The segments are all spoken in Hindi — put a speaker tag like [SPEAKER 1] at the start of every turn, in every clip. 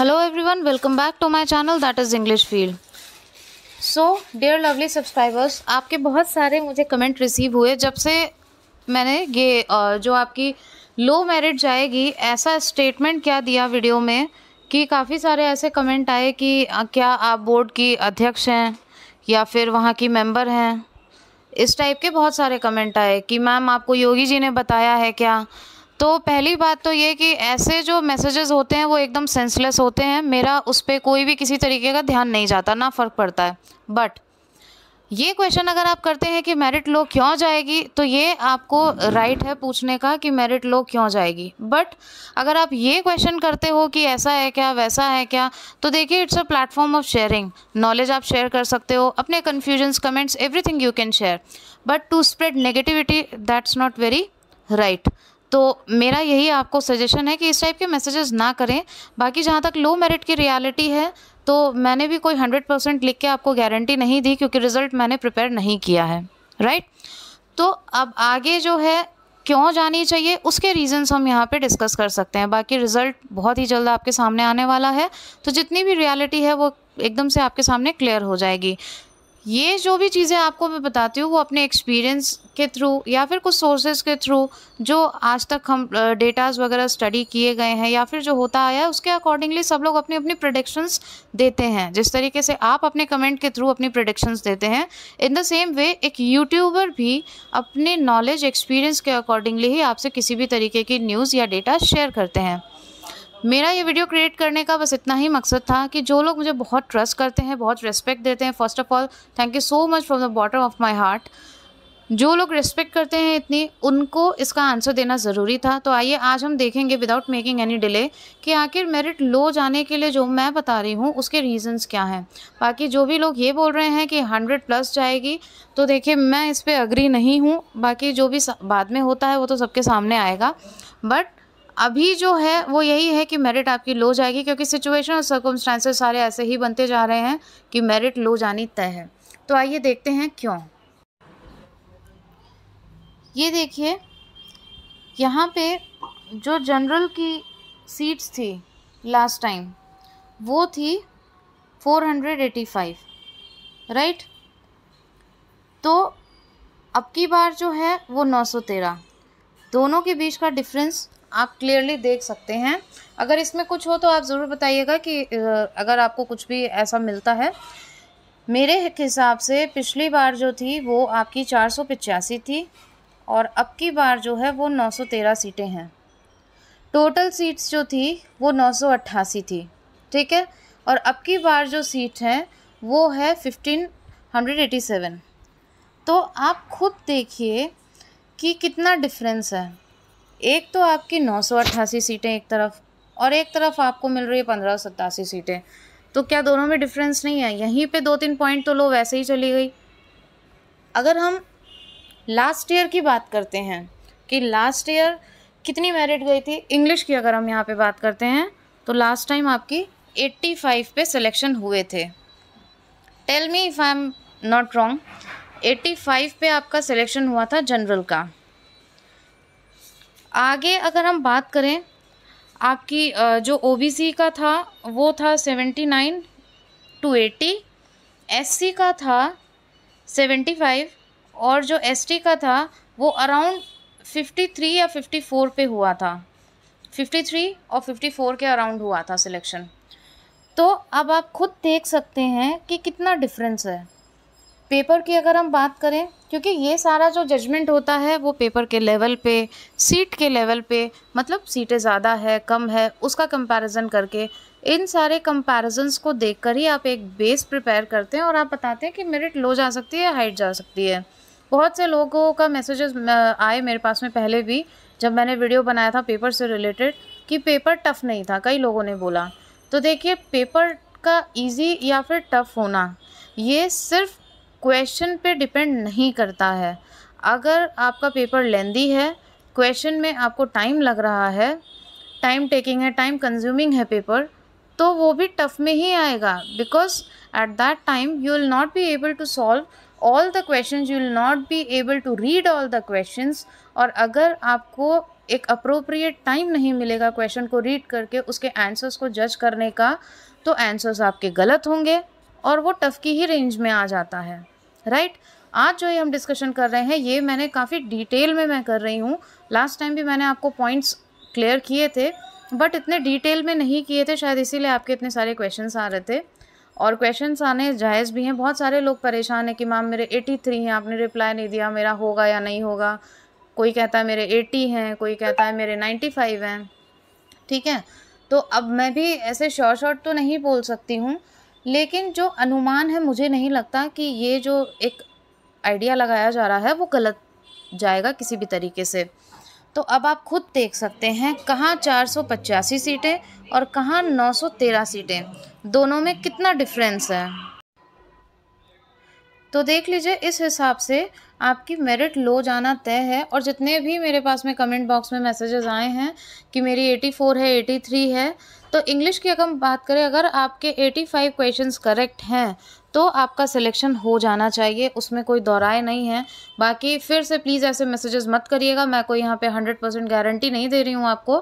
[SPEAKER 1] Every one welcome back to my channel that is English field so dear lovely subscribers आपके बहुत सारे मुझे कमेंट रिसीव हुए जब से मैंने ये जो आपकी लो मेरिट जाएगी ऐसा स्टेटमेंट क्या दिया वीडियो में कि काफ़ी सारे ऐसे कमेंट आए कि क्या आप बोर्ड की अध्यक्ष हैं या फिर वहाँ की मेम्बर हैं इस टाइप के बहुत सारे कमेंट आए कि मैम आपको योगी जी ने बताया है क्या तो पहली बात तो ये कि ऐसे जो मैसेजेस होते हैं वो एकदम सेंसलेस होते हैं मेरा उस पर कोई भी किसी तरीके का ध्यान नहीं जाता ना फ़र्क पड़ता है बट ये क्वेश्चन अगर आप करते हैं कि मेरिट लो क्यों जाएगी तो ये आपको राइट है पूछने का कि मेरिट लो क्यों जाएगी बट अगर आप ये क्वेश्चन करते हो कि ऐसा है क्या वैसा है क्या तो देखिए it's a platform of sharing knowledge आप शेयर कर सकते हो अपने confusions comments everything you can share but to spread negativity that's not very right तो मेरा यही आपको सजेशन है कि इस टाइप के मैसेजेस ना करें बाकी जहाँ तक लो मेरिट की रियलिटी है तो मैंने भी कोई हंड्रेड परसेंट लिख के आपको गारंटी नहीं दी क्योंकि रिज़ल्ट मैंने प्रिपेयर नहीं किया है राइट तो अब आगे जो है क्यों जानी चाहिए उसके रीजंस हम यहाँ पे डिस्कस कर सकते हैं बाकी रिज़ल्ट बहुत ही जल्द आपके सामने आने वाला है तो जितनी भी रियलिटी है वो एकदम से आपके सामने क्लियर हो जाएगी ये जो भी चीज़ें आपको मैं बताती हूँ वो अपने एक्सपीरियंस के थ्रू या फिर कुछ सोर्सेज के थ्रू जो आज तक हम डेटाज वगैरह स्टडी किए गए हैं या फिर जो होता आया है उसके अकॉर्डिंगली सब लोग अपनी अपनी प्रोडिक्शंस देते हैं जिस तरीके से आप अपने कमेंट के थ्रू अपनी प्रोडिक्शंस देते हैं इन द सेम वे एक यूट्यूबर भी अपने नॉलेज एक्सपीरियंस के अकॉर्डिंगली ही आपसे किसी भी तरीके की न्यूज़ या डेटा शेयर करते हैं मेरा ये वीडियो क्रिएट करने का बस इतना ही मकसद था कि जो लोग मुझे बहुत ट्रस्ट करते हैं बहुत रिस्पेक्ट देते हैं first of all thank you so much from the bottom of my heart जो लोग रिस्पेक्ट करते हैं इतनी उनको इसका आंसर देना ज़रूरी था तो आइए आज हम देखेंगे विदाउट मेकिंग एनी डिले कि आखिर मेरिट लो जाने के लिए जो मैं बता रही हूँ उसके रीजंस क्या हैं बाकी जो भी लोग ये बोल रहे हैं कि हंड्रेड प्लस जाएगी तो देखिए मैं इस पर अग्री नहीं हूँ बाकी जो भी बाद में होता है वो तो सबके सामने आएगा बट अभी जो है वो यही है कि मेरिट आपकी लो जाएगी क्योंकि सिचुएशन और सर्कमस्टांसेस सारे ऐसे ही बनते जा रहे हैं कि मेरिट लो जानी तय है तो आइए देखते हैं क्यों ये देखिए यहाँ पे जो जनरल की सीट्स थी लास्ट टाइम वो थी 485 राइट तो अब की बार जो है वो 913 दोनों के बीच का डिफरेंस आप क्लियरली देख सकते हैं अगर इसमें कुछ हो तो आप ज़रूर बताइएगा कि अगर आपको कुछ भी ऐसा मिलता है मेरे हिसाब से पिछली बार जो थी वो आपकी चार सौ पचासी थी और अब की बार जो है वो नौ सौ तेरह सीटें हैं टोटल सीट्स जो थी वो नौ सौ अट्ठासी थी ठीक है और अब की बार जो सीट है वो है फिफ्टीन हंड्रेड एटी सेवन तो आप खुद देखिए कि कितना डिफरेंस है एक तो आपकी नौ सौ अट्ठासी सीटें एक तरफ और एक तरफ आपको मिल रही है पंद्रह सौ सत्तासी सीटें तो क्या दोनों में डिफरेंस नहीं है यहीं पे दो तीन पॉइंट तो लो वैसे ही चली गई अगर हम लास्ट ईयर की बात करते हैं कि लास्ट ईयर कितनी मेरिट गई थी इंग्लिश की अगर हम यहाँ पे बात करते हैं तो लास्ट टाइम आपकी 85 पे सिलेक्शन हुए थे tell me if I am not wrong 85 पे आपका सिलेक्शन हुआ था जनरल का आगे अगर हम बात करें आपकी जो ओबीसी का था वो था seventy nine two eighty S का था सेवेंटी फाइव और जो एसटी का था वो अराउंड फिफ्टी थ्री या फिफ्टी फोर पे हुआ था फिफ्टी थ्री और फिफ्टी फोर के अराउंड हुआ था सिलेक्शन तो अब आप खुद देख सकते हैं कि कितना डिफरेंस है पेपर की अगर हम बात करें क्योंकि ये सारा जो जजमेंट होता है वो पेपर के लेवल पे सीट के लेवल पे मतलब सीटें ज़्यादा है कम है उसका कंपैरिजन करके इन सारे कंपैरिजन्स को देखकर ही आप एक बेस प्रिपेयर करते हैं और आप बताते हैं कि मेरिट लो जा सकती है हाइट जा सकती है बहुत से लोगों का मैसेजेस आए मेरे पास में पहले भी जब मैंने वीडियो बनाया था पेपर से रिलेटेड कि पेपर टफ़ नहीं था कई लोगों ने बोला तो देखिए पेपर का ईजी या फिर टफ़ होना ये सिर्फ क्वेश्चन पे डिपेंड नहीं करता है अगर आपका पेपर लेंदी है क्वेश्चन में आपको टाइम लग रहा है टाइम टेकिंग है टाइम कंज्यूमिंग है पेपर तो वो भी टफ में ही आएगा because at that time you will not be able to solve all the question you will not be able to read all the question और अगर आपको एक अप्रोप्रिएट टाइम नहीं मिलेगा क्वेश्चन को रीड करके उसके आंसर्स को जज करने का तो आंसर्स आपके गलत होंगे और वो टफ़ की ही रेंज में आ जाता है राइट right? आज जो ये हम डिस्कशन कर रहे हैं ये मैंने काफ़ी डिटेल में मैं कर रही हूँ लास्ट टाइम भी मैंने आपको पॉइंट्स क्लियर किए थे बट इतने डिटेल में नहीं किए थे शायद इसीलिए आपके इतने सारे क्वेश्चंस आ रहे थे और क्वेश्चंस आने जायज़ भी हैं बहुत सारे लोग परेशान हैं कि मैम मेरे 83 हैं आपने रिप्लाई नहीं दिया मेरा होगा या नहीं होगा कोई कहता है मेरे 80 हैं कोई कहता है मेरे 95 हैं ठीक है तो अब मैं भी ऐसे शॉर्ट शॉर्ट तो नहीं बोल सकती हूँ लेकिन जो अनुमान है मुझे नहीं लगता कि ये जो एक आइडिया लगाया जा रहा है वो गलत जाएगा किसी भी तरीके से तो अब आप खुद देख सकते हैं कहाँ चार सीटें और कहाँ नौ सीटें दोनों में कितना डिफरेंस है तो देख लीजिए इस हिसाब से आपकी मेरिट लो जाना तय है और जितने भी मेरे पास में कमेंट बॉक्स में मैसेजेस आए हैं कि मेरी 84 है 83 है तो इंग्लिश की अगर हम बात करें अगर आपके 85 क्वेश्चन करेक्ट हैं तो आपका सिलेक्शन हो जाना चाहिए उसमें कोई दोहराए नहीं है बाकी फिर से प्लीज़ ऐसे मैसेजेस मत करिएगा मैं कोई यहाँ पे 100 परसेंट गारंटी नहीं दे रही हूँ आपको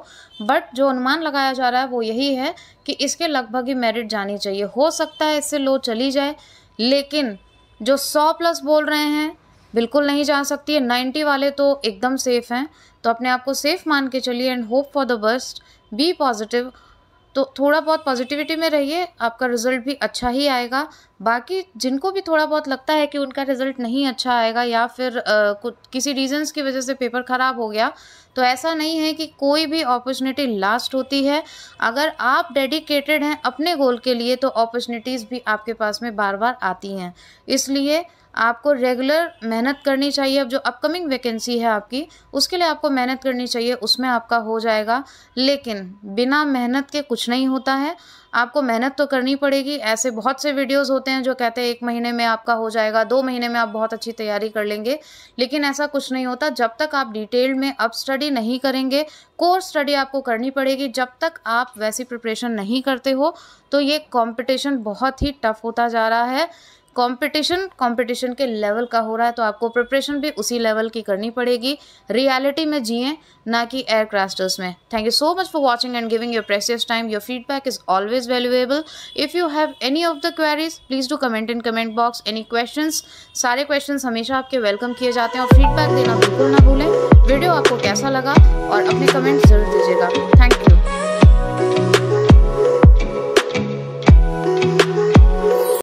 [SPEAKER 1] बट जो अनुमान लगाया जा रहा है वो यही है कि इसके लगभग ही मेरिट जानी चाहिए हो सकता है इससे लो चली जाए लेकिन जो सौ प्लस बोल रहे हैं बिल्कुल नहीं जा सकती है नाइन्टी वाले तो एकदम सेफ़ हैं तो अपने आप को सेफ़ मान के चलिए and hope for the best be positive तो थोड़ा बहुत पॉजिटिविटी में रहिए आपका रिजल्ट भी अच्छा ही आएगा बाकी जिनको भी थोड़ा बहुत लगता है कि उनका रिज़ल्ट नहीं अच्छा आएगा या फिर आ, कुछ किसी रीजंस की वजह से पेपर ख़राब हो गया तो ऐसा नहीं है कि कोई भी अपॉर्चुनिटी लास्ट होती है अगर आप डेडिकेटेड हैं अपने गोल के लिए तो अपॉर्चुनिटीज़ भी आपके पास में बार बार आती हैं इसलिए आपको रेगुलर मेहनत करनी चाहिए अब जो अपकमिंग वैकेंसी है आपकी उसके लिए आपको मेहनत करनी चाहिए उसमें आपका हो जाएगा लेकिन बिना मेहनत के कुछ नहीं होता है आपको मेहनत तो करनी पड़ेगी ऐसे बहुत से वीडियोस होते हैं जो कहते हैं एक महीने में आपका हो जाएगा दो महीने में आप बहुत अच्छी तैयारी कर लेंगे लेकिन ऐसा कुछ नहीं होता जब तक आप डिटेल में अब स्टडी नहीं करेंगे कोर स्टडी आपको करनी पड़ेगी जब तक आप वैसी प्रिपरेशन नहीं करते हो तो ये कॉम्पिटिशन बहुत ही टफ होता जा रहा है कंपटीशन कंपटीशन के लेवल का हो रहा है तो आपको प्रिपरेशन भी उसी लेवल की करनी पड़ेगी रियलिटी में जिए ना कि एयरक्राफ्टर्स में thank you so much for watching and giving your precious time your feedback is always valuable if you have any of the queries please do comment in comment box any question सारे क्वेश्चन हमेशा आपके वेलकम किए जाते हैं और फीडबैक देना बिल्कुल ना भूलें वीडियो आपको कैसा लगा और अपने कमेंट जरूर दीजिएगा थैंक यू